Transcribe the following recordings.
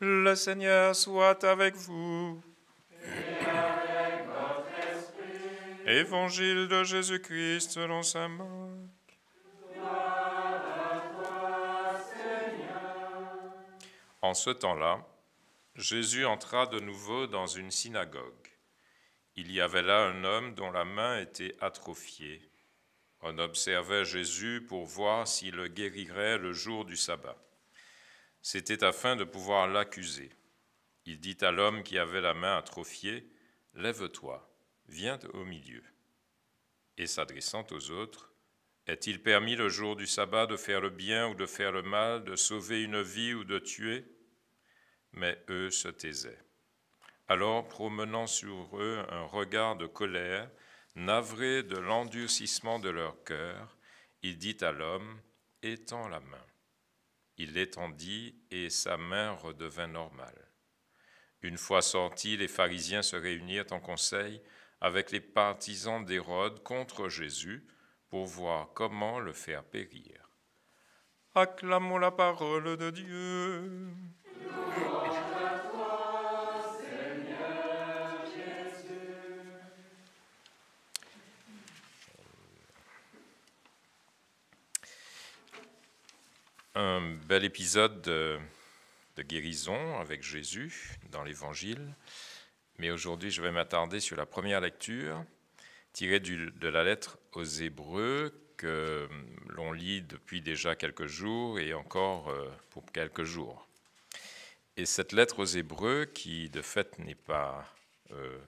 Le Seigneur soit avec vous. Et Évangile de Jésus-Christ selon saint Marc. En ce temps-là, Jésus entra de nouveau dans une synagogue. Il y avait là un homme dont la main était atrophiée. On observait Jésus pour voir s'il le guérirait le jour du sabbat. C'était afin de pouvoir l'accuser. Il dit à l'homme qui avait la main atrophiée, Lève-toi, viens au milieu. Et s'adressant aux autres, Est-il permis le jour du sabbat de faire le bien ou de faire le mal, de sauver une vie ou de tuer Mais eux se taisaient. Alors, promenant sur eux un regard de colère, navré de l'endurcissement de leur cœur, il dit à l'homme, Étends la main il l'étendit et sa main redevint normale. Une fois sortis, les pharisiens se réunirent en conseil avec les partisans d'Hérode contre Jésus pour voir comment le faire périr. Acclamons la parole de Dieu. un bel épisode de, guérison avec Jésus dans l'Évangile, mais aujourd'hui je vais m'attarder sur la première lecture tirée de la lettre aux Hébreux que l'on lit depuis déjà quelques jours et encore euh, pour quelques jours. Et cette lettre aux Hébreux, qui de fait n'est pas... Euh,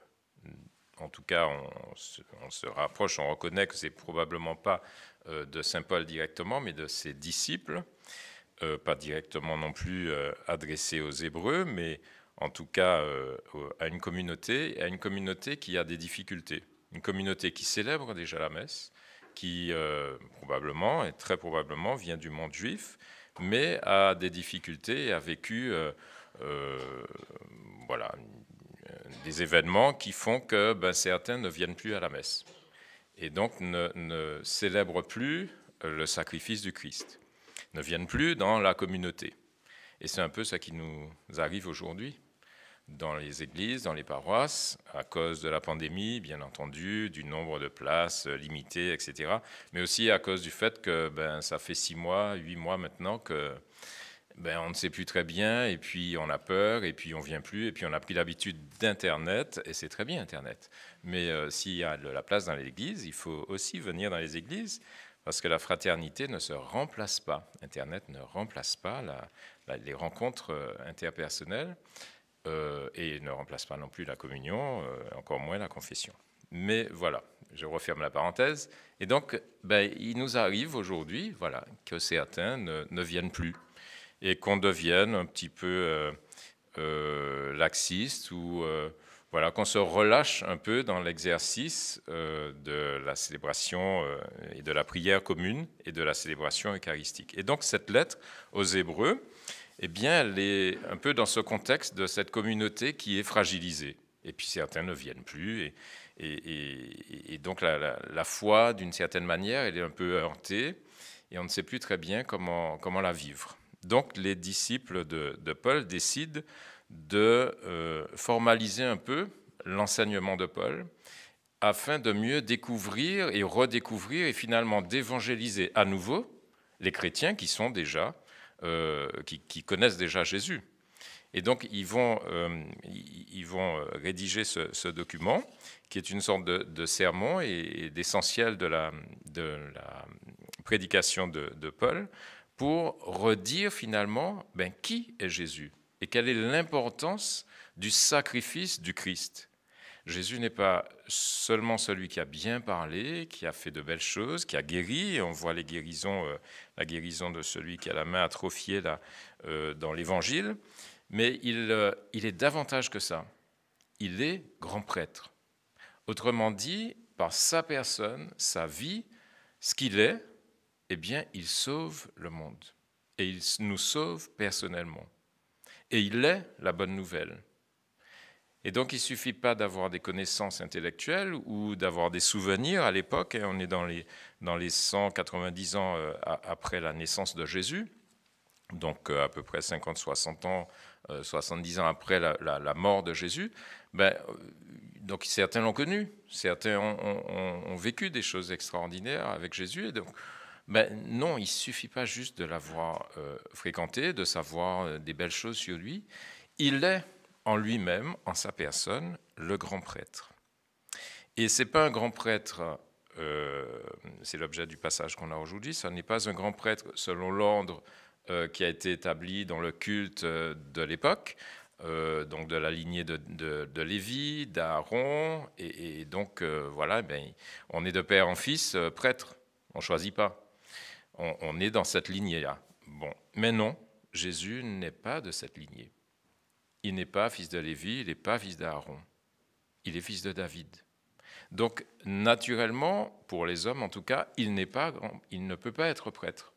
en tout cas, on, se rapproche, on reconnaît que c'est probablement pas euh, de Saint Paul directement, mais de ses disciples, euh, pas directement non plus euh, adressé aux Hébreux, mais en tout cas à une communauté, à une communauté qui a des difficultés, une communauté qui célèbre déjà la messe, qui probablement et très probablement vient du monde juif, mais a des difficultés et a vécu voilà, des événements qui font que ben, certains ne viennent plus à la messe et donc ne, ne célèbrent plus euh, le sacrifice du Christ, ne viennent plus dans la communauté. Et c'est un peu ça qui nous arrive aujourd'hui dans les églises, dans les paroisses, à cause de la pandémie, bien entendu, du nombre de places euh, limitées, etc. Mais aussi à cause du fait que ben, ça fait six mois, huit mois maintenant que ben, on ne sait plus très bien, et puis on a peur, et puis on vient plus, et puis on a pris l'habitude d'Internet, et c'est très bien Internet. Mais euh, s'il y a de la place dans l'église, il faut aussi venir dans les églises, parce que la fraternité ne se remplace pas. Internet ne remplace pas les rencontres euh, interpersonnelles, euh, et ne remplace pas non plus la communion, encore moins la confession. Mais voilà, je referme la parenthèse. Et donc, ben, il nous arrive aujourd'hui voilà, que certains ne viennent plus et qu'on devienne un petit peu euh, euh, laxiste ou euh, voilà, qu'on se relâche un peu dans l'exercice de la célébration et de la prière commune et de la célébration eucharistique. Et donc cette lettre aux Hébreux, eh bien, elle est un peu dans ce contexte de cette communauté qui est fragilisée. Et puis certains ne viennent plus. Et, et, donc la, foi, d'une certaine manière, elle est un peu heurtée. Et on ne sait plus très bien comment, comment la vivre. Donc les disciples de, Paul décident de euh, formaliser un peu l'enseignement de Paul afin de mieux découvrir et redécouvrir et finalement d'évangéliser à nouveau les chrétiens qui sont déjà euh, qui, connaissent déjà Jésus. Et donc ils vont, euh, rédiger ce, document qui est une sorte de, sermon et, d'essentiel de la, prédication de Paul pour redire finalement ben, qui est Jésus et quelle est l'importance du sacrifice du Christ. Jésus n'est pas seulement celui qui a bien parlé, qui a fait de belles choses, qui a guéri, on voit les guérisons, euh, la guérison de celui qui a la main atrophiée euh, dans l'Évangile, mais euh, il est davantage que ça. Il est grand prêtre. Autrement dit, par sa personne, sa vie, ce qu'il est, eh bien, il sauve le monde. Et il nous sauve personnellement. Et il est la bonne nouvelle. Et donc, il ne suffit pas d'avoir des connaissances intellectuelles ou d'avoir des souvenirs à l'époque. Hein, on est dans les, dans les 190 ans euh, après la naissance de Jésus, donc euh, à peu près 50, 60 ans, 70 euh, ans après la, mort de Jésus. Ben, donc, certains l'ont connu, certains ont, ont, vécu des choses extraordinaires avec Jésus. Et donc, ben non, il suffit pas juste de l'avoir euh, fréquenté, de savoir euh, des belles choses sur lui. Il est en lui-même, en sa personne, le grand prêtre. Et c'est pas un grand prêtre. Euh, c'est l'objet du passage qu'on a aujourd'hui. Ce n'est pas un grand prêtre selon l'ordre qui a été établi dans le culte de l'époque, donc de la lignée de, de, Lévi, d'Aaron, et, donc voilà, ben, on est de père en fils, prêtre, on ne choisit pas. On, est dans cette lignée-là. Bon, mais non, Jésus n'est pas de cette lignée. Il n'est pas fils de Lévi, il n'est pas fils d'Aaron. Il est fils de David. Donc, naturellement, pour les hommes en tout cas, il, pas, il ne peut pas être prêtre.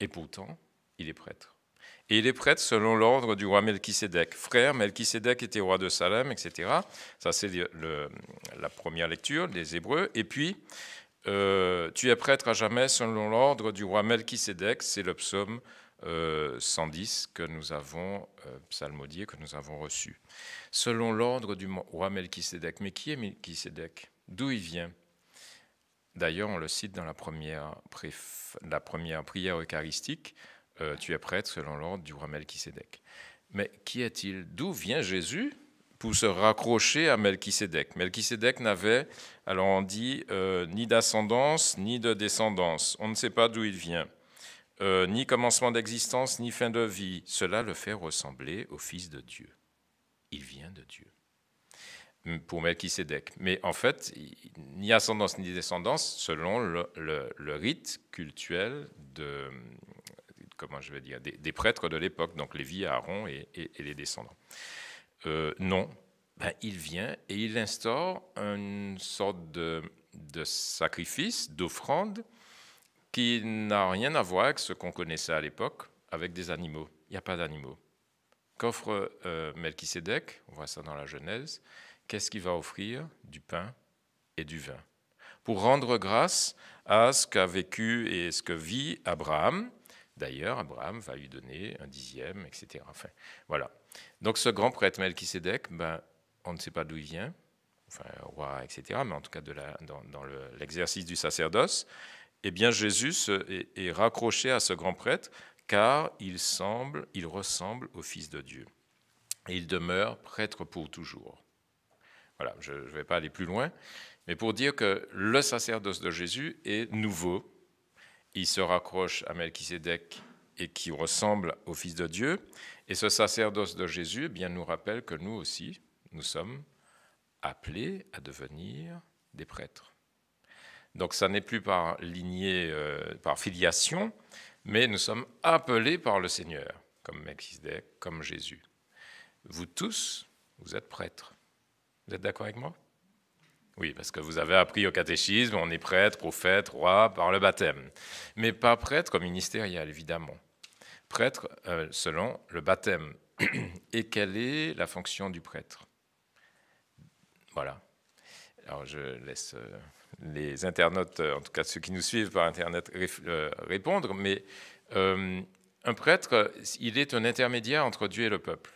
Et pourtant, il est prêtre. Et il est prêtre selon l'ordre du roi Melchisédek. Frère, Melchisédek était roi de Salem, etc. Ça, c'est la première lecture des Hébreux. Et puis, euh, tu es prêtre à jamais selon l'ordre du roi Melchisédek, c'est le psaume 110 euh, que nous avons euh, psalmodié, que nous avons reçu. Selon l'ordre du roi Melchisédek. Mais qui est Melchisédek D'où il vient D'ailleurs, on le cite dans la première, la première prière eucharistique Tu es prêtre selon l'ordre du roi Melchisédek. Mais qui est-il D'où vient Jésus se raccrocher à Melchisédek. Melchisédek n'avait, alors on dit, euh, ni d'ascendance, ni de descendance. On ne sait pas d'où il vient. Euh, ni commencement d'existence, ni fin de vie. Cela le fait ressembler au Fils de Dieu. Il vient de Dieu. Pour Melchisédek. Mais en fait, ni ascendance ni descendance, selon le, rite cultuel de, comment je vais dire, des, prêtres de l'époque, donc Lévi, Aaron et les descendants. Euh, non, ben, il vient et il instaure une sorte de, sacrifice, d'offrande, qui n'a rien à voir avec ce qu'on connaissait à l'époque, avec des animaux. Il n'y a pas d'animaux. Qu'offre euh, On voit ça dans la Genèse. Qu'est-ce qu'il va offrir Du pain et du vin. Pour rendre grâce à ce qu'a vécu et ce que vit Abraham, D'ailleurs, Abraham va lui donner un dixième, etc. Enfin, voilà. Donc ce grand prêtre Melchisédek, ben, on ne sait pas d'où il vient, enfin roi, etc., mais en tout cas dans, l'exercice du sacerdoce, eh bien Jésus est, raccroché à ce grand prêtre car il semble, il ressemble au Fils de Dieu. Et il demeure prêtre pour toujours. Voilà, je ne vais pas aller plus loin, mais pour dire que le sacerdoce de Jésus est nouveau, il se raccroche à Melchisédek et qui ressemble au Fils de Dieu. Et ce sacerdoce de Jésus eh bien, nous rappelle que nous aussi, nous sommes appelés à devenir des prêtres. Donc ça n'est plus par lignée, euh, par filiation, mais nous sommes appelés par le Seigneur, comme Melchisedec, comme Jésus. Vous tous, vous êtes prêtres. Vous êtes d'accord avec moi oui, parce que vous avez appris au catéchisme, on est prêtre, prophète, roi, par le baptême. Mais pas prêtre ministériel, évidemment. Prêtre euh, selon le baptême. Et quelle est la fonction du prêtre Voilà. Alors je laisse euh, les internautes, euh, en tout cas ceux qui nous suivent par Internet, répondre, mais un prêtre, il est un intermédiaire entre Dieu et le peuple.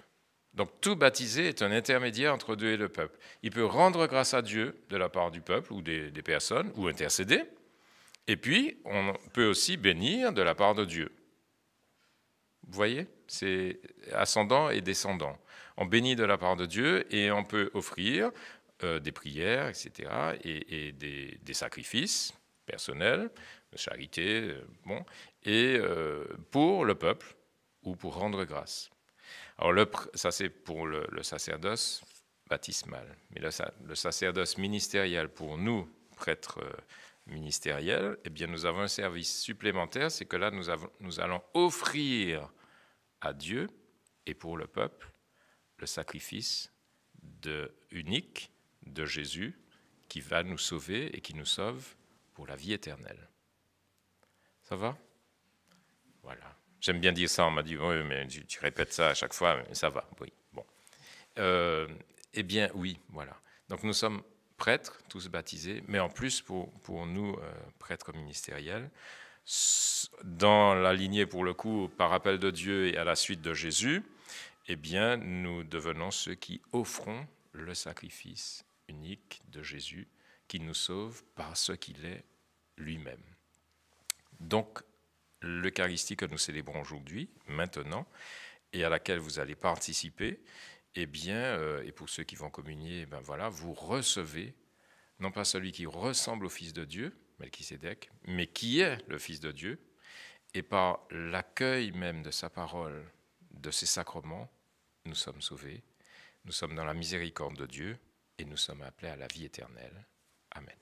Donc tout baptisé est un intermédiaire entre Dieu et le peuple. Il peut rendre grâce à Dieu de la part du peuple ou des, personnes, ou intercéder. Et puis, on peut aussi bénir de la part de Dieu. Vous voyez C'est ascendant et descendant. On bénit de la part de Dieu et on peut offrir euh, des prières, etc., et, des, sacrifices personnels, de charité, euh, bon, et euh, pour le peuple ou pour rendre grâce. Alors ça c'est pour le, sacerdoce baptismal, mais le, sacerdoce ministériel pour nous, prêtres euh, ministériels, eh bien nous avons un service supplémentaire, c'est que là nous, allons offrir à Dieu et pour le peuple le sacrifice unique de Jésus qui va nous sauver et qui nous sauve pour la vie éternelle. Ça va J'aime bien dire ça, on m'a dit, oui, mais tu, répètes ça à chaque fois, mais ça va, oui. Bon. Euh, eh bien, oui, voilà. Donc nous sommes prêtres, tous baptisés, mais en plus, pour, pour nous, euh, prêtres ministériels, dans la lignée, pour le coup, par appel de Dieu et à la suite de Jésus, eh bien, nous devenons ceux qui offrons le sacrifice unique de Jésus qui nous sauve par ce qu'il est lui-même. Donc, l'Eucharistie que nous célébrons aujourd'hui, maintenant, et à laquelle vous allez participer, eh bien, euh, et pour ceux qui vont communier, eh ben voilà, vous recevez non pas celui qui ressemble au Fils de Dieu, Melchisédek, mais qui est le Fils de Dieu, et par l'accueil même de sa parole, de ses sacrements, nous sommes sauvés, nous sommes dans la miséricorde de Dieu, et nous sommes appelés à la vie éternelle. Amen.